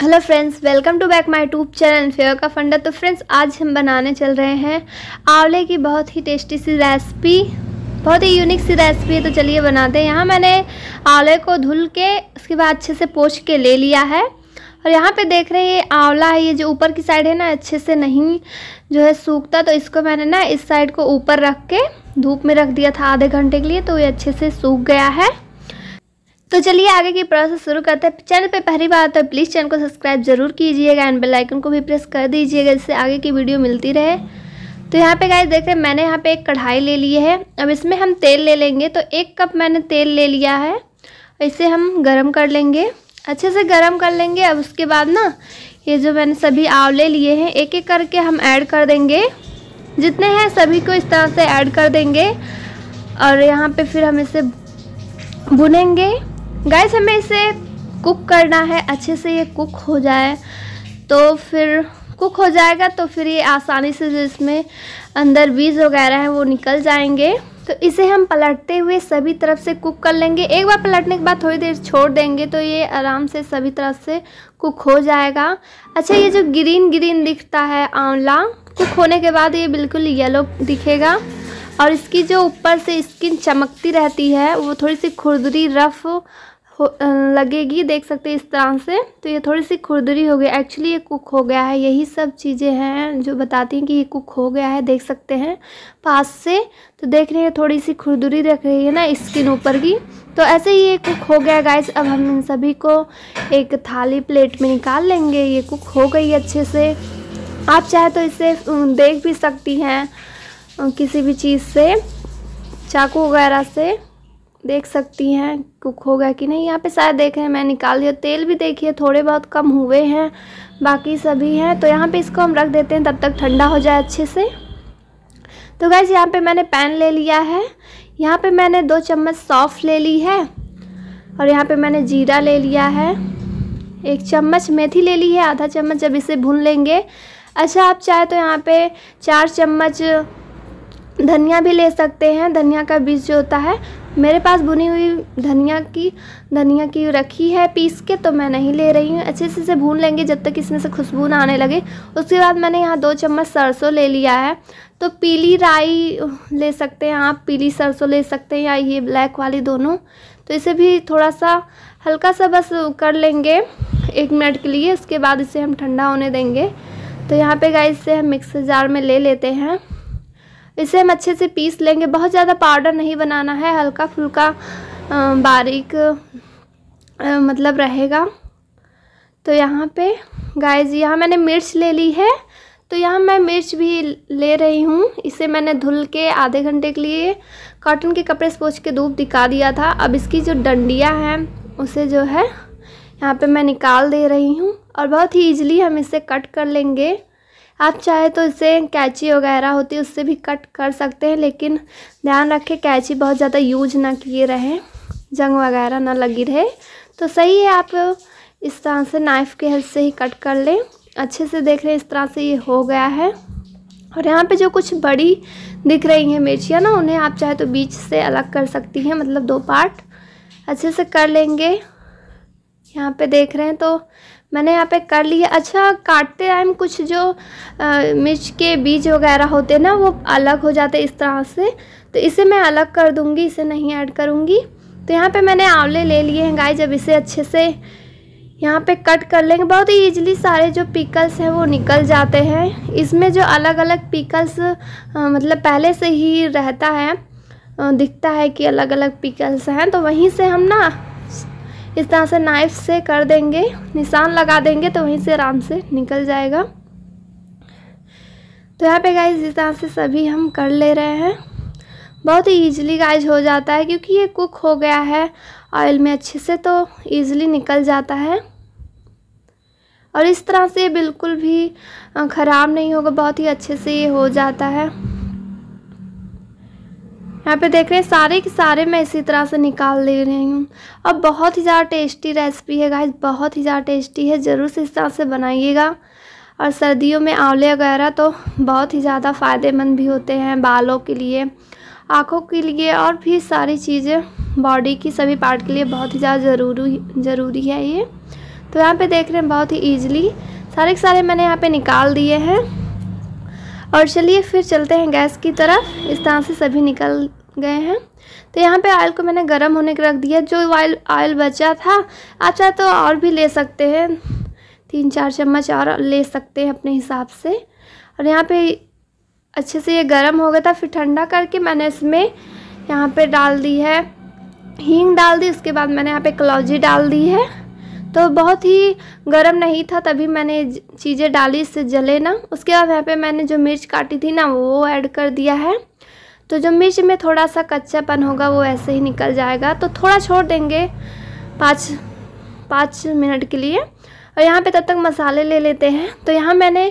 hello friends welcome to back my tube channel fair का फंडा तो फ्रेंड्स आज हम बनाने चल रहे हैं आंवले की बहुत ही टेस्टी सी रेसिपी बहुत ही यूनिक सी रेसिपी है तो चलिए बनाते हैं यहाँ मैंने आंवले को धुल के उसके बाद अच्छे से पोछ के ले लिया है और यहाँ पे देख रहे हैं ये आंवला है ये जो ऊपर की साइड है ना अच्छे से नहीं जो है सूखता तो इसको मैंने ना इस साइड को ऊपर रख के धूप में रख दिया था आधे घंटे के लिए तो ये अच्छे से सूख गया है तो चलिए आगे की प्रोसेस शुरू करते हैं चैनल पे पहली बार तो प्लीज़ चैनल को सब्सक्राइब जरूर कीजिएगा एंड बेल आइकन को भी प्रेस कर दीजिएगा जिससे आगे की वीडियो मिलती रहे तो यहाँ पे गाय देख रहे हैं मैंने यहाँ पे एक कढ़ाई ले ली है अब इसमें हम तेल ले लेंगे तो एक कप मैंने तेल ले लिया है इसे हम गर्म कर लेंगे अच्छे से गर्म कर लेंगे अब उसके बाद ना ये जो मैंने सभी आंवले लिए हैं एक एक करके हम ऐड कर देंगे जितने हैं सभी को इस तरह से ऐड कर देंगे और यहाँ पे फिर हम इसे भुनेंगे गैस हमें इसे कुक करना है अच्छे से ये कुक हो जाए तो फिर कुक हो जाएगा तो फिर ये आसानी से जो इसमें अंदर बीज वगैरह है वो निकल जाएंगे तो इसे हम पलटते हुए सभी तरफ से कुक कर लेंगे एक बार पलटने के बाद थोड़ी देर छोड़ देंगे तो ये आराम से सभी तरफ से कुक हो जाएगा अच्छा ये जो ग्रीन ग्रीन दिखता है आंवला कुक होने के बाद ये बिल्कुल येलो दिखेगा और इसकी जो ऊपर से स्किन चमकती रहती है वो थोड़ी सी खुरदरी रफ़ लगेगी देख सकते हैं इस तरह से तो ये थोड़ी सी खुरदरी हो गई एक्चुअली ये कुक हो गया है यही सब चीज़ें हैं जो बताती हैं कि ये कुक हो गया है देख सकते हैं पास से तो देख रहे हैं थोड़ी सी खुरदुरी रख रही है ना स्किन ऊपर की तो ऐसे ही ये कुक हो गया गाइस अब हम इन सभी को एक थाली प्लेट में निकाल लेंगे ये कुक हो गई अच्छे से आप चाहे तो इसे देख भी सकती हैं किसी भी चीज़ से चाकू वगैरह से देख सकती हैं कुक हो गया कि नहीं यहाँ पे शायद देख रहे हैं मैं निकाल दिया तेल भी देखिए थोड़े बहुत कम हुए हैं बाकी सभी हैं तो यहाँ पे इसको हम रख देते हैं तब तक ठंडा हो जाए अच्छे से तो गैस यहाँ पे मैंने पैन ले लिया है यहाँ पे मैंने दो चम्मच सौफ ले ली है और यहाँ पे मैंने जीरा ले लिया है एक चम्मच मेथी ले ली है आधा चम्मच जब इसे भून लेंगे अच्छा आप चाहे तो यहाँ पे चार चम्मच धनिया भी ले सकते हैं धनिया का बीज जो होता है मेरे पास बुनी हुई धनिया की धनिया की रखी है पीस के तो मैं नहीं ले रही हूँ अच्छे से इसे भून लेंगे जब तक इसमें से खुशबू ना आने लगे उसके बाद मैंने यहाँ दो चम्मच सरसों ले लिया है तो पीली राई ले सकते हैं आप पीली सरसों ले सकते हैं या ये ब्लैक वाली दोनों तो इसे भी थोड़ा सा हल्का सा बस कर लेंगे एक मिनट के लिए उसके बाद इसे हम ठंडा होने देंगे तो यहाँ पे गाय इसे हम मिक्सर जार में ले लेते हैं इसे हम अच्छे से पीस लेंगे बहुत ज़्यादा पाउडर नहीं बनाना है हल्का फुल्का बारीक मतलब रहेगा तो यहाँ पे गाइस यहाँ मैंने मिर्च ले ली है तो यहाँ मैं मिर्च भी ले रही हूँ इसे मैंने धुल के आधे घंटे के लिए कॉटन के कपड़े से पोछ के धूप दिखा दिया था अब इसकी जो डंडियाँ हैं उसे जो है यहाँ पे मैं निकाल दे रही हूँ और बहुत ही ईजिली हम इसे कट कर लेंगे आप चाहे तो इसे कैची वगैरह होती है उससे भी कट कर सकते हैं लेकिन ध्यान रखें कैची बहुत ज़्यादा यूज ना किए रहें जंग वगैरह ना लगी रहे तो सही है आप इस तरह से नाइफ़ के हेल्प से ही कट कर लें अच्छे से देख रहे हैं इस तरह से ये हो गया है और यहाँ पे जो कुछ बड़ी दिख रही हैं मिर्चियाँ ना उन्हें आप चाहे तो बीच से अलग कर सकती हैं मतलब दो पार्ट अच्छे से कर लेंगे यहाँ पे देख रहे हैं तो मैंने यहाँ पे कर लिया अच्छा काटते टाइम कुछ जो मिर्च के बीज वगैरह होते ना वो अलग हो जाते इस तरह से तो इसे मैं अलग कर दूँगी इसे नहीं ऐड करूँगी तो यहाँ पे मैंने आंवले ले लिए हैं गाय जब इसे अच्छे से यहाँ पे कट कर लेंगे बहुत ही ईजिली सारे जो पिकल्स हैं वो निकल जाते हैं इसमें जो अलग अलग पिकल्स मतलब पहले से ही रहता है दिखता है कि अलग अलग पिकल्स हैं तो वहीं से हम ना इस तरह से नाइफ से कर देंगे निशान लगा देंगे तो वहीं से आराम से निकल जाएगा तो यहाँ पे गाइज इस तरह से सभी हम कर ले रहे हैं बहुत ही ईजिली गाइज हो जाता है क्योंकि ये कुक हो गया है ऑयल में अच्छे से तो ईजिली निकल जाता है और इस तरह से बिल्कुल भी ख़राब नहीं होगा बहुत ही अच्छे से ये हो जाता है यहाँ पे देख रहे हैं सारे के सारे मैं इसी तरह से निकाल ले रही हूँ अब बहुत ही ज़्यादा टेस्टी रेसिपी है गाइस बहुत ही ज़्यादा टेस्टी है ज़रूर से इस तरह से बनाइएगा और सर्दियों में आंवले वगैरह तो बहुत ही ज़्यादा फ़ायदेमंद भी होते हैं बालों के लिए आँखों के लिए और भी सारी चीज़ें बॉडी की सभी पार्ट के लिए बहुत ही ज़्यादा ज़रूरी ज़रूरी है ये तो यहाँ पे देख रहे हैं बहुत ही ईजिली सारे के सारे मैंने यहाँ पे निकाल दिए हैं और चलिए फिर चलते हैं गैस की तरफ इस तरह से सभी निकल गए हैं तो यहाँ पे ऑयल को मैंने गर्म होने के रख दिया जो ऑयल ऑयल बचा था आप अच्छा चाहे तो और भी ले सकते हैं तीन चार चम्मच और ले सकते हैं अपने हिसाब से और यहाँ पे अच्छे से ये गर्म हो गया था फिर ठंडा करके मैंने इसमें यहाँ पे डाल दी है हींग डाल दी उसके बाद मैंने यहाँ पे कलौजी डाल दी है तो बहुत ही गर्म नहीं था तभी मैंने चीज़ें डाली इससे जले ना उसके बाद यहाँ पे मैंने जो मिर्च काटी थी ना वो ऐड कर दिया है तो जो मिर्च में थोड़ा सा कच्चापन होगा वो ऐसे ही निकल जाएगा तो थोड़ा छोड़ देंगे पाँच पाँच मिनट के लिए और यहाँ पे तब तक मसाले ले लेते हैं तो यहाँ मैंने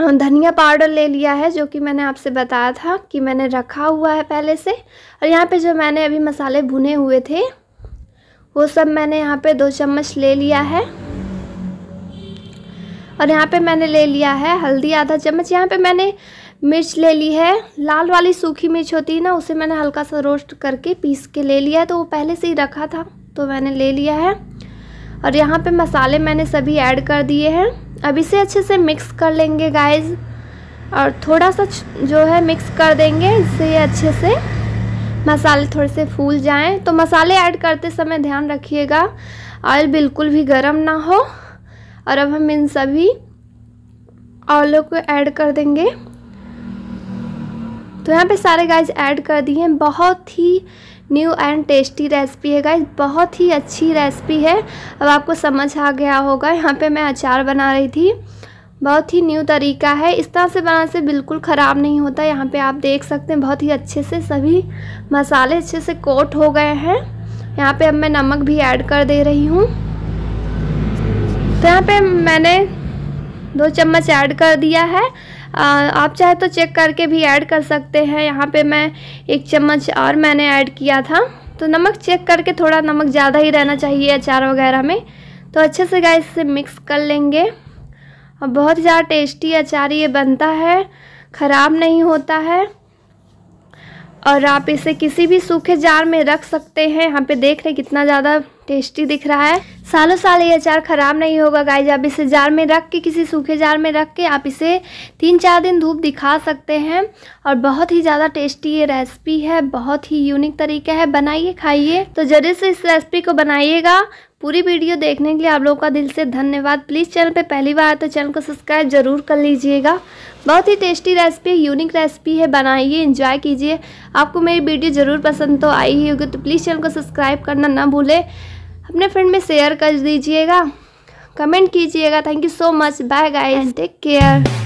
धनिया पाउडर ले लिया है जो कि मैंने आपसे बताया था कि मैंने रखा हुआ है पहले से और यहाँ पे जो मैंने अभी मसाले भुने हुए थे वो सब मैंने यहाँ पे दो चम्मच ले लिया है और यहाँ पे मैंने ले लिया है हल्दी आधा चम्मच यहाँ पे मैंने मिर्च ले ली है लाल वाली सूखी मिर्च होती है ना उसे मैंने हल्का सा रोस्ट करके पीस के ले लिया है तो वो पहले से ही रखा था तो मैंने ले लिया है और यहाँ पे मसाले मैंने सभी ऐड कर दिए हैं अब इसे अच्छे से मिक्स कर लेंगे गाइस और थोड़ा सा जो है मिक्स कर देंगे इससे अच्छे से मसाले थोड़े से फूल जाएँ तो मसाले ऐड करते समय ध्यान रखिएगा ऑयल बिल्कुल भी गर्म ना हो और अब हम इन सभी ऑयलों को ऐड कर देंगे तो यहाँ पे सारे गाइज ऐड कर दिए हैं बहुत ही न्यू एंड टेस्टी रेसिपी है गाइज बहुत ही अच्छी रेसिपी है अब आपको समझ आ गया होगा यहाँ पे मैं अचार बना रही थी बहुत ही न्यू तरीका है इस तरह से बनाने से बिल्कुल ख़राब नहीं होता यहाँ पे आप देख सकते हैं बहुत ही अच्छे से सभी मसाले अच्छे से कोट हो गए हैं यहाँ पे अब मैं नमक भी ऐड कर दे रही हूँ तो यहाँ पे मैंने दो चम्मच ऐड कर दिया है आप चाहे तो चेक करके भी ऐड कर सकते हैं यहाँ पे मैं एक चम्मच और मैंने ऐड किया था तो नमक चेक करके थोड़ा नमक ज़्यादा ही रहना चाहिए अचार वगैरह में तो अच्छे से गाय इसे मिक्स कर लेंगे और बहुत ज़्यादा टेस्टी अचार ये बनता है ख़राब नहीं होता है और आप इसे किसी भी सूखे जार में रख सकते हैं यहाँ पे देख रहे कितना ज़्यादा टेस्टी दिख रहा है सालों साल ये अचार ख़राब नहीं होगा गाइज आप इसे जार में रख के किसी सूखे जार में रख के आप इसे तीन चार दिन धूप दिखा सकते हैं और बहुत ही ज़्यादा टेस्टी ये रेसिपी है बहुत ही यूनिक तरीका है बनाइए खाइए तो जरूर से इस रेसिपी को बनाइएगा पूरी वीडियो देखने के लिए आप लोगों का दिल से धन्यवाद प्लीज़ चैनल पे पहली बार तो चैनल को सब्सक्राइब जरूर कर लीजिएगा बहुत ही टेस्टी रेसिपी है यूनिक रेसिपी है बनाइए इंजॉय कीजिए आपको मेरी वीडियो ज़रूर पसंद तो आई ही होगी तो प्लीज़ चैनल को सब्सक्राइब करना ना भूलें अपने फ्रेंड में शेयर कर दीजिएगा कमेंट कीजिएगा thank you so much bye guys take care